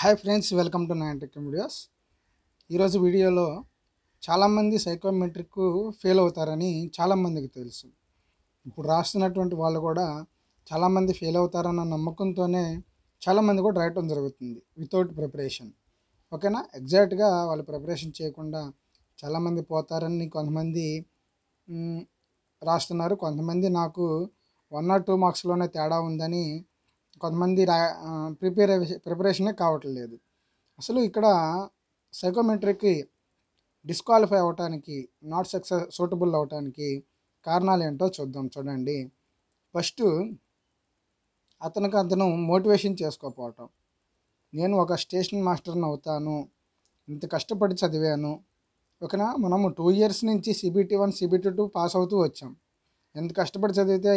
hi friends welcome to nine tech videos ఈరోజు వీడియోలో చాలామంది సైకోమెట్రిక్ ఫెయిల్ అవుతారని చాలామందికి తెలుసు ఇప్పుడు రాస్తున్నటువంటి వాళ్ళు కూడా చాలామంది ఫెయిల్ అవుతారన్న నమ్మకంతోనే చాలామంది కూడా రాయటం జరుగుతుంది వితౌట్ ప్రిపరేషన్ ఓకేనా ఎగ్జాక్ట్గా వాళ్ళు ప్రిపరేషన్ చేయకుండా చాలామంది పోతారని కొంతమంది రాస్తున్నారు కొంతమంది నాకు వన్ ఆర్ టూ మార్క్స్లోనే తేడా ఉందని కొంతమంది రా ప్రిపేర్ ప్రిపరేషనే కావట్లేదు అసలు ఇక్కడ సైకోమెట్రిక్కి డిస్క్వాలిఫై అవ్వటానికి నాట్ సక్సెస్ సూటబుల్ అవ్వటానికి కారణాలు ఏంటో చూద్దాం చూడండి ఫస్ట్ అతనికి అతను మోటివేషన్ చేసుకోకపోవటం నేను ఒక స్టేషన్ మాస్టర్ని అవుతాను ఇంత కష్టపడి చదివాను ఓకేనా మనము టూ ఇయర్స్ నుంచి CBT one CBT two pass అవుతూ వచ్చాం ఎంత కష్టపడి చదివితే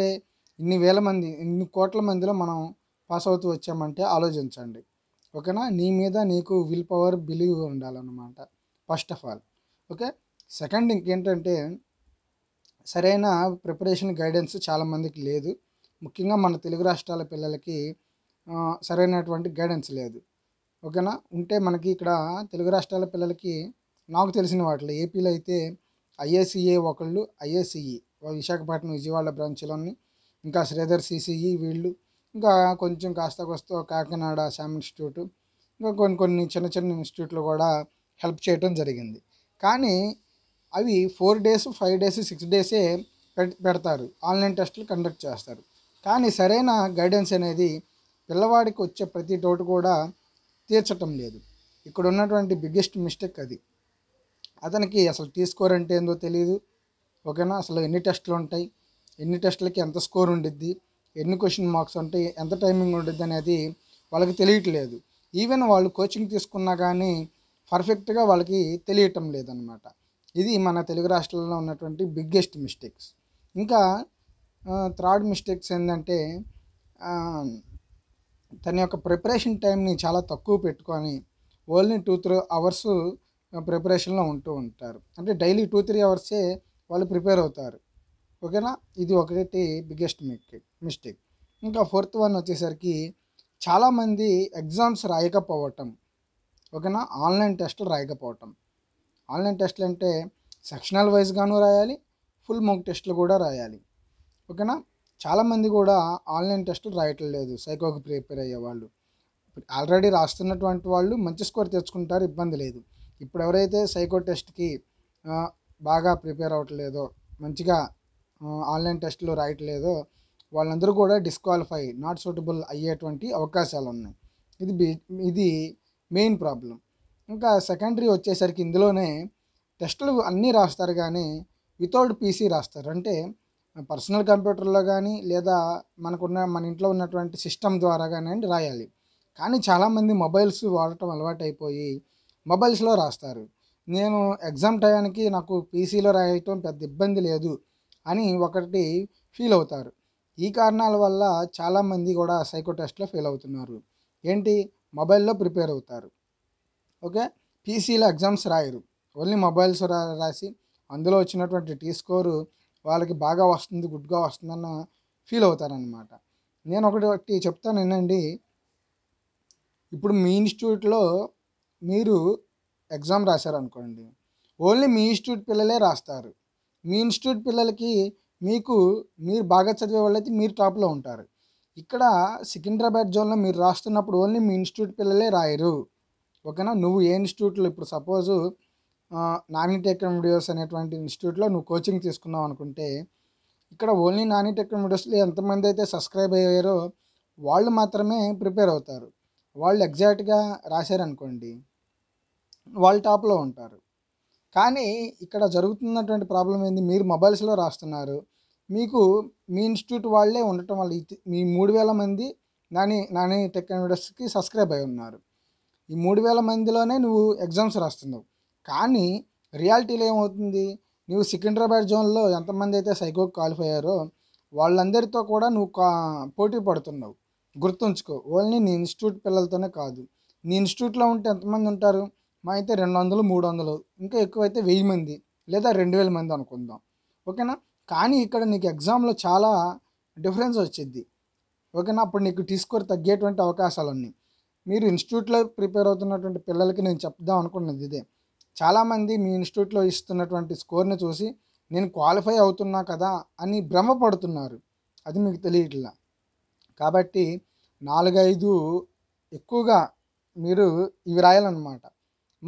ఇన్ని వేల మంది ఇన్ని కోట్ల మందిలో మనం పాస్ అవుతూ వచ్చామంటే ఆలోచించండి ఓకేనా నీ మీద నీకు విల్ పవర్ బిలీవ్ ఉండాలన్నమాట first of all okay second ఇంకేంటంటే సరైన ప్రిపరేషన్ గైడెన్స్ చాలామందికి లేదు ముఖ్యంగా మన తెలుగు రాష్ట్రాల పిల్లలకి సరైనటువంటి గైడెన్స్ లేదు ఓకేనా ఉంటే మనకి ఇక్కడ తెలుగు రాష్ట్రాల పిల్లలకి నాకు తెలిసిన వాటిలో ఏపీలో అయితే ఐఏసీఏ ఒకళ్ళు ఐఏసీఈ విశాఖపట్నం విజయవాడ బ్రాంచ్లోని ఇంకా శ్రీధర్ సిసిఈ వీళ్ళు ఇంకా కొంచెం కాస్త కొస్త కాకినాడ శామ్ ఇన్స్టిట్యూట్ ఇంకా కొన్ని కొన్ని చిన్న చిన్న ఇన్స్టిట్యూట్లు కూడా హెల్ప్ చేయటం జరిగింది కానీ అవి four days five days six డేసే పెడతారు ఆన్లైన్ టెస్టులు కండక్ట్ చేస్తారు కానీ సరైన గైడెన్స్ అనేది పిల్లవాడికి వచ్చే ప్రతి డౌట్ కూడా తీర్చటం లేదు ఇక్కడ ఉన్నటువంటి బిగ్గెస్ట్ మిస్టేక్ అది అతనికి అసలు టీ స్కోర్ అంటే ఏందో తెలియదు ఓకేనా అసలు ఎన్ని టెస్టులు ఉంటాయి ఎన్ని టెస్టులకి ఎంత స్కోర్ ఉండిద్ది ఎన్ని క్వశ్చన్ మార్క్స్ ఉంటాయి ఎంత టైమింగ్ ఉంటుంది అనేది వాళ్ళకి తెలియట్లేదు ఈవెన్ వాళ్ళు కోచింగ్ తీసుకున్నా కానీ పర్ఫెక్ట్గా వాళ్ళకి తెలియటం లేదనమాట ఇది మన తెలుగు రాష్ట్రాల్లో ఉన్నటువంటి బిగ్గెస్ట్ మిస్టేక్స్ ఇంకా థర్డ్ మిస్టేక్స్ ఏంటంటే తన యొక్క ప్రిపరేషన్ టైంని చాలా తక్కువ పెట్టుకొని ఓన్లీ టూ త్రీ అవర్స్ ప్రిపరేషన్లో ఉంటూ ఉంటారు అంటే డైలీ టూ త్రీ అవర్సే వాళ్ళు ప్రిపేర్ అవుతారు ఓకేనా ఇది ఒకటి బిగ్గెస్ట్ మిస్టేక్ మిస్టేక్ ఇంకా ఫోర్త్ వన్ వచ్చేసరికి చాలామంది ఎగ్జామ్స్ రాయకపోవటం ఓకేనా ఆన్లైన్ టెస్టులు రాయకపోవటం ఆన్లైన్ టెస్టులు అంటే సెక్షనల్ వైజ్గాను రాయాలి ఫుల్ మోక్ టెస్టులు కూడా రాయాలి ఓకేనా చాలామంది కూడా ఆన్లైన్ టెస్టులు రాయటం లేదు సైకోకి ప్రిపేర్ అయ్యేవాళ్ళు ఆల్రెడీ రాస్తున్నటువంటి వాళ్ళు మంచి స్కోర్ తెచ్చుకుంటారు ఇబ్బంది లేదు ఇప్పుడు ఎవరైతే సైకో టెస్ట్కి బాగా ప్రిపేర్ అవ్వట్లేదో మంచిగా ఆన్లైన్ టెస్టులు రాయట్లేదో వాళ్ళందరూ కూడా డిస్క్వాలిఫై నాట్ సూటబుల్ అయ్యేటువంటి అవకాశాలు ఉన్నాయి ఇది ఇది మెయిన్ ప్రాబ్లం ఇంకా సెకండరీ వచ్చేసరికి ఇందులోనే టెస్టులు అన్నీ రాస్తారు కానీ వితౌట్ పీసీ రాస్తారు అంటే పర్సనల్ కంప్యూటర్లో కానీ లేదా మనకున్న మన ఇంట్లో ఉన్నటువంటి సిస్టమ్ ద్వారా కానీ రాయాలి కానీ చాలామంది మొబైల్స్ వాడటం అలవాటు అయిపోయి మొబైల్స్లో రాస్తారు నేను ఎగ్జామ్ టయానికి నాకు పీసీలో రాయటం పెద్ద ఇబ్బంది లేదు అని ఒకటి ఫీల్ అవుతారు ఈ కారణాల వల్ల చాలామంది కూడా సైకో టెస్ట్లో ఫెయిల్ అవుతున్నారు ఏంటి మొబైల్లో ప్రిపేర్ అవుతారు ఓకే పీసీలో ఎగ్జామ్స్ రాయరు ఓన్లీ మొబైల్స్ రాసి అందులో వచ్చినటువంటి టీ స్కోరు వాళ్ళకి బాగా వస్తుంది గుడ్గా వస్తుందన్న ఫీల్ అవుతారనమాట నేను ఒకటి చెప్తాను ఏంటండి ఇప్పుడు మీ ఇన్స్టిట్యూట్లో మీరు ఎగ్జామ్ రాశారనుకోండి ఓన్లీ మీ ఇన్స్టిట్యూట్ పిల్లలే రాస్తారు మీ ఇన్స్టిట్యూట్ పిల్లలకి మీకు మీరు బాగా చదివే వాళ్ళైతే మీరు టాప్లో ఉంటారు ఇక్కడ సికింద్రాబాద్ జోన్లో మీరు రాస్తున్నప్పుడు ఓన్లీ మీ ఇన్స్టిట్యూట్ పిల్లలే రాయరు ఓకేనా నువ్వు ఏ ఇన్స్టిట్యూట్లో ఇప్పుడు సపోజు నాని టెక్నం వీడియోస్ అనేటువంటి ఇన్స్టిట్యూట్లో నువ్వు కోచింగ్ తీసుకున్నావు అనుకుంటే ఇక్కడ ఓన్లీ నాని టెక్నం వీడియోస్లో ఎంతమంది అయితే సబ్స్క్రైబ్ అయ్యారో వాళ్ళు మాత్రమే ప్రిపేర్ అవుతారు వాళ్ళు ఎగ్జాక్ట్గా రాశారనుకోండి వాళ్ళు టాప్లో ఉంటారు కానీ ఇక్కడ జరుగుతున్నటువంటి ప్రాబ్లం ఏంది మీరు మొబైల్స్లో రాస్తున్నారు మీకు మీ ఇన్స్టిట్యూట్ వాళ్ళే ఉండటం వల్ల మీ మూడు వేల మంది నాని నాని టెక్ సబ్స్క్రైబ్ అయి ఉన్నారు ఈ మూడు వేల మందిలోనే నువ్వు ఎగ్జామ్స్ రాస్తున్నావు కానీ రియాలిటీలో ఏమవుతుంది నువ్వు సికింద్రాబాద్ జోన్లో ఎంతమంది అయితే సైకో క్వాలిఫై అయ్యారో వాళ్ళందరితో కూడా నువ్వు కా పోటీ పడుతున్నావు గుర్తుంచుకో ఓన్లీ నీ ఇన్స్టిట్యూట్ పిల్లలతోనే కాదు నీ ఇన్స్టిట్యూట్లో ఉంటే ఎంతమంది ఉంటారు మా అయితే రెండు వందలు మూడు వందలు ఇంకా ఎక్కువైతే వెయ్యి మంది లేదా రెండు వేల మంది అనుకుందాం ఓకేనా కానీ ఇక్కడ నీకు ఎగ్జామ్లో చాలా డిఫరెన్స్ వచ్చింది ఓకేనా అప్పుడు నీకు తీసుకొని తగ్గేటువంటి అవకాశాలు ఉన్నాయి మీరు ఇన్స్టిట్యూట్లో ప్రిపేర్ అవుతున్నటువంటి పిల్లలకి నేను చెప్దాం అనుకున్నది ఇదే చాలామంది మీ ఇన్స్టిట్యూట్లో ఇస్తున్నటువంటి స్కోర్ని చూసి నేను క్వాలిఫై అవుతున్నా కదా అని భ్రమపడుతున్నారు అది మీకు తెలియట్లా కాబట్టి నాలుగైదు ఎక్కువగా మీరు ఇవి రాయాలన్నమాట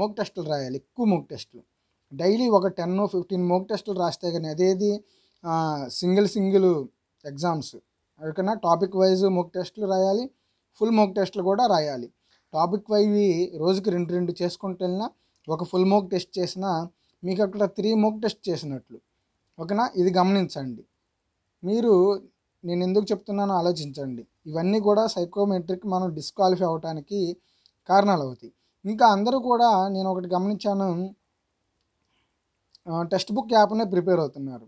మోక్ టెస్టులు రాయాలి ఎక్కువ మోక్ టెస్టులు డైలీ ఒక టెన్ ఫిఫ్టీన్ మోక్ టెస్టులు రాస్తే కానీ అదేది సింగిల్ సింగిల్ ఎగ్జామ్స్ ఎక్కడన్నా టాపిక్ వైజ్ మోక్ టెస్టులు రాయాలి ఫుల్ మోక్ టెస్టులు కూడా రాయాలి టాపిక్ వైజ్ రోజుకి రెండు రెండు చేసుకుంటున్నా ఒక ఫుల్ మోక్ టెస్ట్ చేసినా మీకు అక్కడ త్రీ మోక్ టెస్ట్ చేసినట్లు ఓకేనా ఇది గమనించండి మీరు నేను ఎందుకు చెప్తున్నానో ఆలోచించండి ఇవన్నీ కూడా సైకోమెట్రిక్ మనం డిస్క్వాలిఫై అవడానికి కారణాలు అవుతాయి ఇంకా అందరూ కూడా నేను ఒకటి గమనించాను టెక్స్ట్ బుక్ యాప్నే ప్రిపేర్ అవుతున్నారు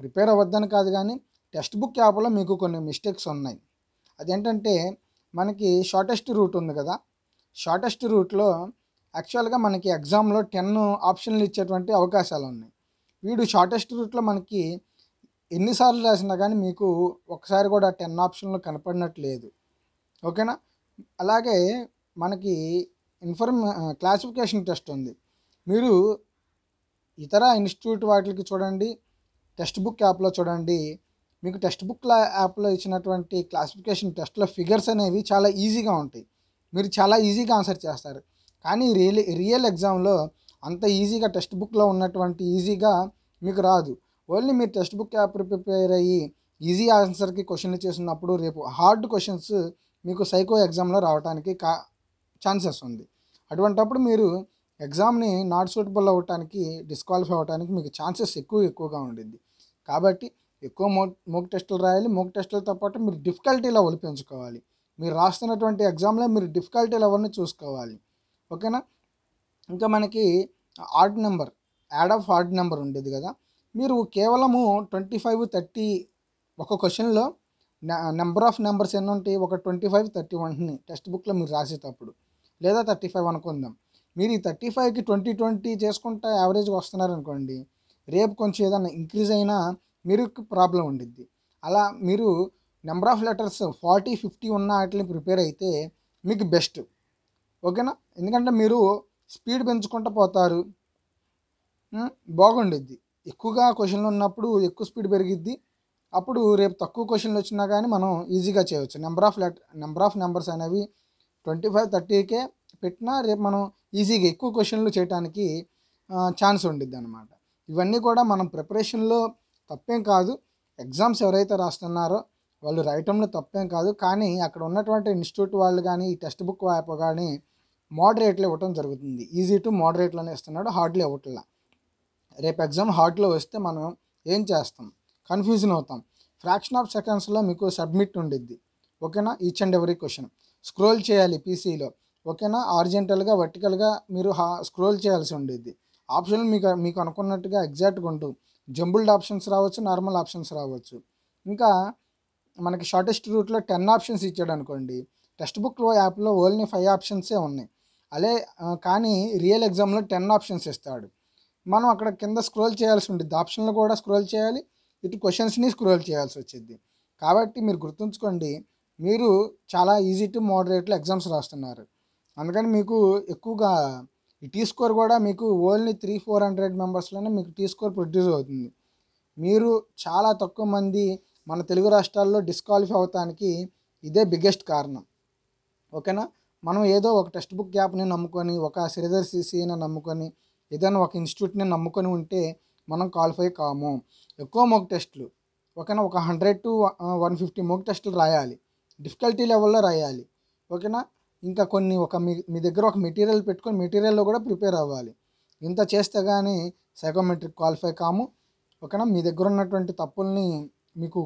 ప్రిపేర్ అవ్వద్దని కాదు కానీ టెక్స్ట్ బుక్ యాప్లో మీకు కొన్ని మిస్టేక్స్ ఉన్నాయి అదేంటంటే మనకి షార్టెస్ట్ రూట్ ఉంది కదా షార్టెస్ట్ రూట్లో యాక్చువల్గా మనకి ఎగ్జామ్లో టెన్ ఆప్షన్లు ఇచ్చేటువంటి అవకాశాలు ఉన్నాయి వీడు షార్టెస్ట్ రూట్లో మనకి ఎన్నిసార్లు రాసినా కానీ మీకు ఒకసారి కూడా టెన్ ఆప్షన్లు కనపడినట్లేదు ఓకేనా అలాగే మనకి ఇన్ఫర్మే క్లాసిఫికేషన్ టెస్ట్ ఉంది మీరు ఇతర ఇన్స్టిట్యూట్ వాటికి చూడండి టెక్స్ట్ బుక్ యాప్లో చూడండి మీకు టెక్స్ట్ బుక్ యాప్లో ఇచ్చినటువంటి క్లాసిఫికేషన్ టెస్ట్లో ఫిగర్స్ అనేవి చాలా ఈజీగా ఉంటాయి మీరు చాలా ఈజీగా ఆన్సర్ చేస్తారు కానీ రియల్ రియల్ ఎగ్జామ్లో అంత ఈజీగా టెక్స్ట్ బుక్లో ఉన్నటువంటి ఈజీగా మీకు రాదు ఓన్లీ మీరు టెక్స్ట్ బుక్ యాప్ ప్రిపేర్ అయ్యి ఈజీ ఆన్సర్కి క్వశ్చన్లు చేసినప్పుడు రేపు హార్డ్ క్వశ్చన్స్ మీకు సైకో ఎగ్జామ్లో రావడానికి కా ఛాన్సెస్ ఉంది అటువంటప్పుడు మీరు ఎగ్జామ్ని నాట్ సూటబుల్ అవ్వటానికి డిస్క్వాలిఫై అవ్వడానికి మీకు ఛాన్సెస్ ఎక్కువ ఎక్కువగా ఉండింది కాబట్టి ఎక్కువ మో మోక్ టెస్టులు రాయాలి మోక్ టెస్టులతో పాటు మీరు డిఫికల్టీ లెవెల్ పెంచుకోవాలి మీరు రాస్తున్నటువంటి ఎగ్జామ్లో మీరు డిఫికల్టీ లెవెల్ని చూసుకోవాలి ఓకేనా ఇంకా మనకి odd number add of odd number ఉండేది కదా మీరు కేవలము ట్వంటీ ఫైవ్ థర్టీ ఒక క్వశ్చన్లో నెంబర్ ఆఫ్ నెంబర్స్ ఎన్ని ఉంటాయి ఒక twenty five thirty one text బుక్లో మీరు రాసేటప్పుడు లేదా థర్టీ ఫైవ్ అనుకుందాం మీరు ఈ థర్టీ ఫైవ్కి ట్వంటీ ట్వంటీ చేసుకుంటా యావరేజ్గా వస్తున్నారనుకోండి రేపు కొంచెం ఏదైనా ఇంక్రీజ్ అయినా మీరు ప్రాబ్లం ఉండిద్ది అలా మీరు number of letters forty fifty ఉన్న వాటిని ప్రిపేర్ అయితే మీకు బెస్ట్ ఓకేనా ఎందుకంటే మీరు స్పీడ్ పెంచుకుంటూ పోతారు బాగుండిద్ది ఎక్కువగా క్వశ్చన్లు ఉన్నప్పుడు ఎక్కువ స్పీడ్ పెరిగిద్ది అప్పుడు రేపు తక్కువ క్వశ్చన్లు వచ్చినా కానీ మనం ఈజీగా చేయవచ్చు number of letter number of numbers అనేవి ట్వంటీ ఫైవ్ థర్టీకే పెట్టినా రేపు మనం ఈజీగా ఎక్కువ క్వశ్చన్లు చేయడానికి ఛాన్స్ ఉండిద్ది అనమాట ఇవన్నీ కూడా మనం ప్రిపరేషన్లో తప్పేం కాదు ఎగ్జామ్స్ ఎవరైతే రాస్తున్నారో వాళ్ళు రాయటంలో తప్పేం కాదు కానీ అక్కడ ఉన్నటువంటి ఇన్స్టిట్యూట్ వాళ్ళు కానీ ఈ టెక్స్ట్ బుక్ యాప్ కానీ మోడరేట్లు ఇవ్వటం జరుగుతుంది ఈజీ టు మోడరేట్లోనే ఇస్తున్నాడు హార్డ్లీ ఇవ్వట్లా రేపు ఎగ్జామ్ హార్డ్లో వస్తే మనం ఏం చేస్తాం కన్ఫ్యూజన్ అవుతాం ఫ్రాక్షన్ ఆఫ్ సెకండ్స్లో మీకు సబ్మిట్ ఉండిద్ది ఓకేనా each and every question scroll చేయాలి పీసీలో ఓకేనా ఆర్జెంటల్గా వర్టికల్గా మీరు హా స్క్రోల్ చేయాల్సి ఉండేది ఆప్షన్లు మీకు మీకు అనుకున్నట్టుగా ఎగ్జాక్ట్గా ఉంటూ జంబుల్డ్ ఆప్షన్స్ రావచ్చు నార్మల్ ఆప్షన్స్ రావచ్చు ఇంకా మనకి షార్టెస్ట్ రూట్లో టెన్ ఆప్షన్స్ ఇచ్చాడు అనుకోండి టెక్స్ట్ బుక్లో యాప్లో ఓన్లీ ఫైవ్ ఆప్షన్సే ఉన్నాయి అలే కానీ రియల్ ఎగ్జామ్లో టెన్ ఆప్షన్స్ ఇస్తాడు మనం అక్కడ కింద స్క్రోల్ చేయాల్సి ఉండేది ఆప్షన్లు కూడా స్క్రోల్ చేయాలి ఇటు క్వశ్చన్స్ని స్క్రోల్ చేయాల్సి వచ్చేది కాబట్టి మీరు గుర్తుంచుకోండి మీరు చాలా ఈజీ టు మోడరేట్లో ఎగ్జామ్స్ రాస్తున్నారు అందుకని మీకు ఎక్కువగా ఈ టీ స్కోర్ కూడా మీకు ఓన్లీ త్రీ ఫోర్ హండ్రెడ్ మెంబర్స్లోనే మీకు టీ స్కోర్ ప్రొడ్యూస్ అవుతుంది మీరు చాలా తక్కువ మంది మన తెలుగు రాష్ట్రాల్లో డిస్క్వాలిఫై అవటానికి ఇదే బిగ్గెస్ట్ కారణం ఓకేనా మనం ఏదో ఒక టెక్స్ట్ బుక్ గ్యాప్ని నమ్ముకొని ఒక శ్రీధర్ సిసిని e నమ్ముకొని ఏదైనా ఒక ఇన్స్టిట్యూట్ని నమ్ముకొని ఉంటే మనం క్వాలిఫై కాము ఎక్కువ మోక్ టెస్టులు ఓకేనా ఒక hundred to one fifty mock టెస్టులు రాయాలి డిఫికల్టీ లెవెల్లో రాయాలి ఓకేనా ఇంకా కొన్ని ఒక మీ మీ దగ్గర ఒక మెటీరియల్ పెట్టుకొని మెటీరియల్లో కూడా ప్రిపేర్ అవ్వాలి ఇంత చేస్తే కానీ సైకోమెట్రిక్ క్వాలిఫై కాము ఓకేనా మీ దగ్గర ఉన్నటువంటి తప్పుల్ని మీకు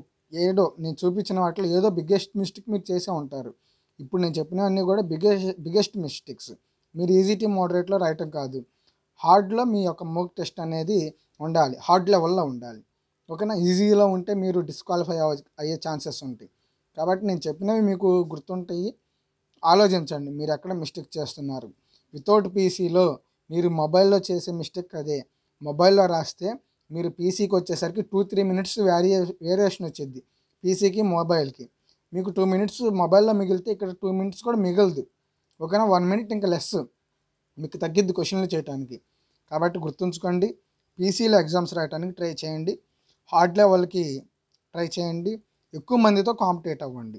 ఏదో నేను చూపించిన వాటిలో ఏదో బిగ్గెస్ట్ మిస్టేక్ మీరు చేసే ఉంటారు ఇప్పుడు నేను చెప్పినవన్నీ కూడా బిగ్గెస్ట్ బిగ్గెస్ట్ మిస్టేక్స్ మీరు ఈజీటీ మోడరేట్లో రాయటం కాదు హార్డ్లో మీ యొక్క మోక్ టెస్ట్ అనేది ఉండాలి హార్డ్ లెవెల్లో ఉండాలి ఓకేనా ఈజీలో ఉంటే మీరు డిస్క్వాలిఫై అయ్యే ఛాన్సెస్ ఉంటాయి కాబట్టి నేను చెప్పినవి మీకు గుర్తుంటాయి ఆలోచించండి మీరు ఎక్కడ మిస్టేక్ చేస్తున్నారు వితౌట్ పీసీలో మీరు మొబైల్లో చేసే మిస్టేక్ అదే మొబైల్లో రాస్తే మీరు పీసీకి వచ్చేసరికి టూ త్రీ మినిట్స్ వేరియే వేరియేషన్ వచ్చేది పీసీకి మొబైల్కి మీకు టూ మినిట్స్ మొబైల్లో మిగిలితే ఇక్కడ టూ మినిట్స్ కూడా మిగలదు ఓకేనా వన్ మినిట్ ఇంకా లెస్ మీకు తగ్గిద్ది క్వశ్చన్లు చేయడానికి కాబట్టి గుర్తుంచుకోండి పీసీలో ఎగ్జామ్స్ రాయడానికి ట్రై చేయండి హార్డ్ లెవెల్కి ట్రై చేయండి ఎక్కువ మందితో కాంపిటేట్ అవ్వండి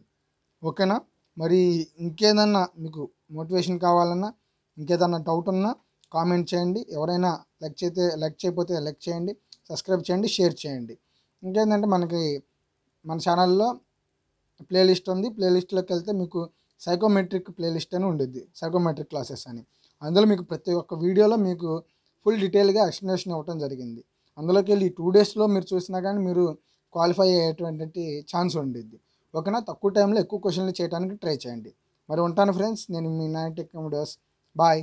ఓకేనా మరి ఇంకేదన్నా మీకు మోటివేషన్ కావాలన్నా ఇంకేదన్నా డౌట్ ఉన్నా కామెంట్ చేయండి ఎవరైనా లైక్ చేస్తే లైక్ చేయకపోతే లైక్ చేయండి సబ్స్క్రైబ్ చేయండి షేర్ చేయండి ఇంకేంటంటే మనకి మన ఛానల్లో ప్లేలిస్ట్ ఉంది ప్లేలిస్ట్లోకి వెళ్తే మీకు సైకోమెట్రిక్ ప్లేలిస్ట్ అని ఉండిద్ది సైకోమెట్రిక్ క్లాసెస్ అని అందులో మీకు ప్రతి ఒక్క వీడియోలో మీకు ఫుల్ డీటెయిల్గా ఎక్స్ప్లెనేషన్ ఇవ్వటం జరిగింది అందులోకి వెళ్ళి టూ డేస్లో మీరు చూసినా కానీ మీరు క్వాలిఫై అయ్యేటువంటి ఛాన్స్ ఉండిద్ది ఓకేనా తక్కువ టైంలో ఎక్కువ క్వశ్చన్లు చేయడానికి ట్రై చేయండి మరి ఉంటాను ఫ్రెండ్స్ నేను మీ నైన్ టెక్ వీడియోస్ బాయ్